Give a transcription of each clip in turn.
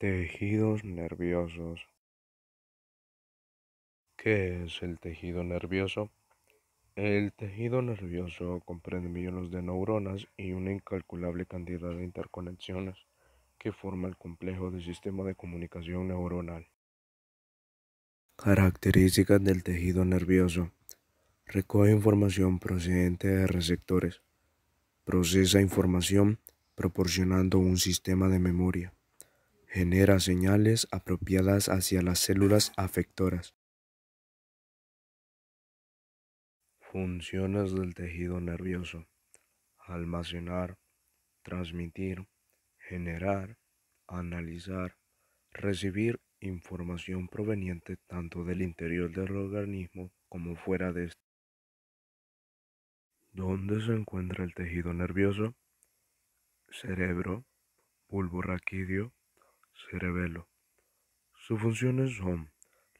Tejidos nerviosos. ¿Qué es el tejido nervioso? El tejido nervioso comprende millones de neuronas y una incalculable cantidad de interconexiones que forma el complejo del sistema de comunicación neuronal. Características del tejido nervioso. Recoge información procedente de receptores. Procesa información proporcionando un sistema de memoria genera señales apropiadas hacia las células afectoras. Funciones del tejido nervioso. Almacenar, transmitir, generar, analizar, recibir información proveniente tanto del interior del organismo como fuera de este. ¿Dónde se encuentra el tejido nervioso? Cerebro, bulbo raquídeo, cerebelo. Sus funciones son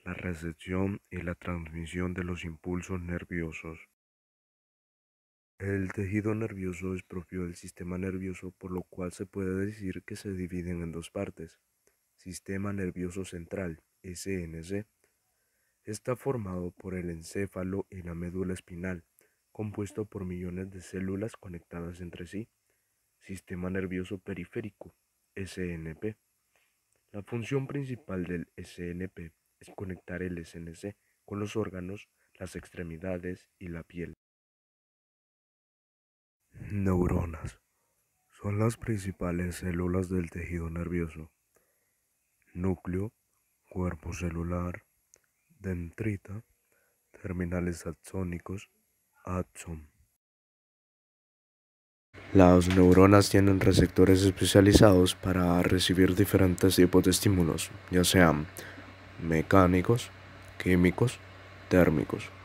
la recepción y la transmisión de los impulsos nerviosos. El tejido nervioso es propio del sistema nervioso, por lo cual se puede decir que se dividen en dos partes. Sistema nervioso central, SNC, está formado por el encéfalo y la médula espinal, compuesto por millones de células conectadas entre sí. Sistema nervioso periférico, SNP la función principal del SNP es conectar el SNC con los órganos, las extremidades y la piel. Neuronas. Son las principales células del tejido nervioso. Núcleo, cuerpo celular, dendrita, terminales axónicos, axón. Las neuronas tienen receptores especializados para recibir diferentes tipos de estímulos, ya sean mecánicos, químicos, térmicos.